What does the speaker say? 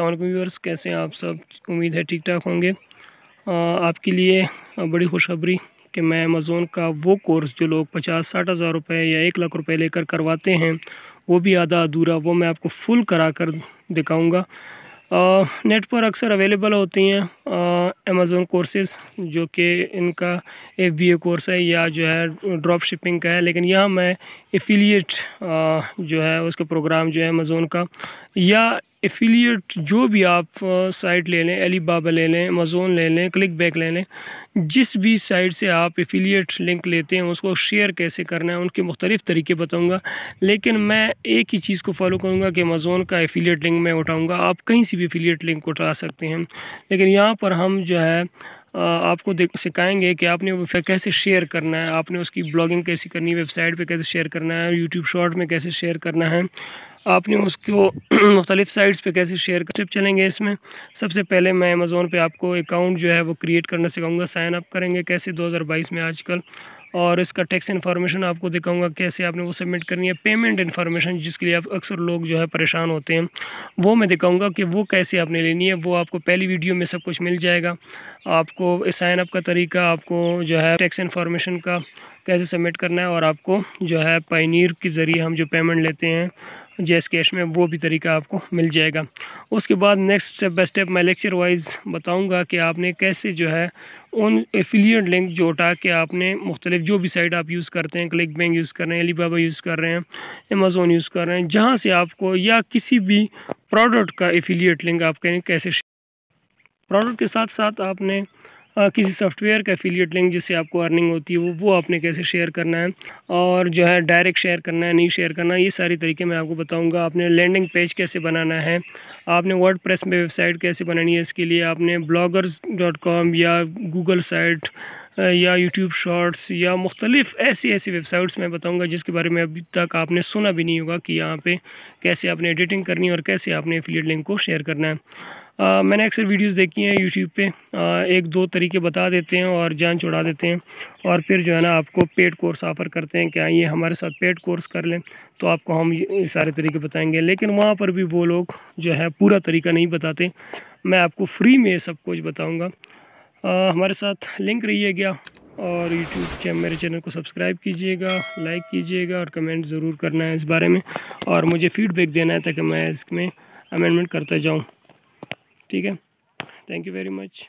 अल्लाम व्यूअर्स कैसे हैं आप सब उम्मीद है ठीक ठाक होंगे आपके लिए बड़ी खुशखबरी कि मैं अमेज़ोन का वो कोर्स जो लोग पचास साठ हज़ार रुपये या एक लाख रुपए लेकर करवाते हैं वो भी आधा अधूरा वो मैं आपको फुल करा कर दिखाऊँगा नेट पर अक्सर अवेलेबल होती हैं अमेज़ोन कोर्सेज जो कि इनका एफ बी ए कोर्स है या जो है ड्रॉप शिपिंग का है लेकिन यहाँ मैं एफिलिएट जो है उसका प्रोग्राम जो है अमेज़ोन का या एफिलिएट जो भी आप साइट ले लें अली बाबा ले लें अमेज़ोन ले लें क्लिक बैक ले लें जिस भी साइट से आप एफिलिएट लिंक लेते हैं उसको शेयर कैसे करना है उनके मुख्तलिफ़ तरीके बताऊँगा लेकिन मैं एक ही चीज़ को फॉलो करूँगा कि अमेज़ोन का एफिलिएट लिंक मैं उठाऊँगा आप कहीं से भी एफिलिएट लिंक उठा सकते हैं लेकिन यहाँ पर हम जो है आपको सिखाएंगे कि आपने वो कैसे शेयर करना है आपने उसकी ब्लॉगिंग कैसे करनी है वेबसाइट पे कैसे शेयर करना है यूट्यूब शॉर्ट में कैसे शेयर करना है आपने उसको मुख्तलिफ साइट्स पे कैसे शेयर कर टिप चलेंगे इसमें सबसे पहले मैं अमेज़ोन पे आपको अकाउंट जो है वो क्रिएट करना सिखाऊंगा साइन अप करेंगे कैसे 2022 में आजकल और इसका टैक्स इन्फॉर्मेशन आपको दिखाऊंगा कैसे आपने वो सबमिट करनी है पेमेंट इन्फॉर्मेशन जिसके लिए आप अक्सर लोग जो है परेशान होते हैं वो मैं दिखाऊंगा कि वो कैसे आपने लेनी है वो आपको पहली वीडियो में सब कुछ मिल जाएगा आपको साइन अप का तरीका आपको जो है टैक्स इन्फॉर्मेशन का कैसे सबमिट करना है और आपको जो है पाइनियर के ज़रिए हम जो पेमेंट लेते हैं जैस कैश में वो भी तरीका आपको मिल जाएगा उसके बाद नेक्स्ट स्टेप बाई स्टेप मैं लेक्चर वाइज बताऊंगा कि आपने कैसे जो है उन एफिलियट लिंक जो उठा के आपने मुख्तलिफ जो भी साइट आप यूज़ करते हैं क्लिक बैंक यूज़ कर रहे हैं अली बाबा यूज़ कर रहे हैं अमेज़ोन यूज़ कर रहे हैं जहाँ से आपको या किसी भी प्रोडक्ट का एफिलियट लिंक आप कहें कैसे प्रोडक्ट के साथ साथ आपने किसी सॉफ्टवेयर का एफिलिएट लिंक जिससे आपको अर्निंग होती है वो वो आपने कैसे शेयर करना है और जो है डायरेक्ट शेयर करना है नहीं शेयर करना ये सारी तरीके मैं आपको बताऊँगा आपने लैंडिंग पेज कैसे बनाना है आपने वर्ड प्रेस में वेबसाइट कैसे बनानी है इसके लिए आपने ब्लॉगर्स डॉट कॉम या गूगल साइट या यूट्यूब शॉर्ट्स या मुख्तलिफ ऐसी ऐसी वेबसाइट्स मैं बताऊंगा जिसके बारे में अभी तक आपने सुना भी नहीं होगा कि यहाँ पे कैसे आपने एडिटिंग करनी है और कैसे आपने एफिलिएट लिंक को शेयर करना है आ, मैंने अक्सर वीडियोस देखी हैं यूट्यूब पे आ, एक दो तरीके बता देते हैं और जान छुड़ा देते हैं और फिर जो है ना आपको पेड कोर्स ऑफ़र करते हैं कि हाँ, ये हमारे साथ पेड कोर्स कर लें तो आपको हम सारे तरीके बताएंगे लेकिन वहाँ पर भी वो लोग जो है पूरा तरीका नहीं बताते मैं आपको फ्री में सब कुछ बताऊँगा हमारे साथ लिंक रहिएगा और यूट्यूब चैनल मेरे चैनल को सब्सक्राइब कीजिएगा लाइक कीजिएगा और कमेंट ज़रूर करना है इस बारे में और मुझे फीडबैक देना है ताकि मैं इसमें अमेंडमेंट करता जाऊँ ठीक है थैंक यू वेरी मच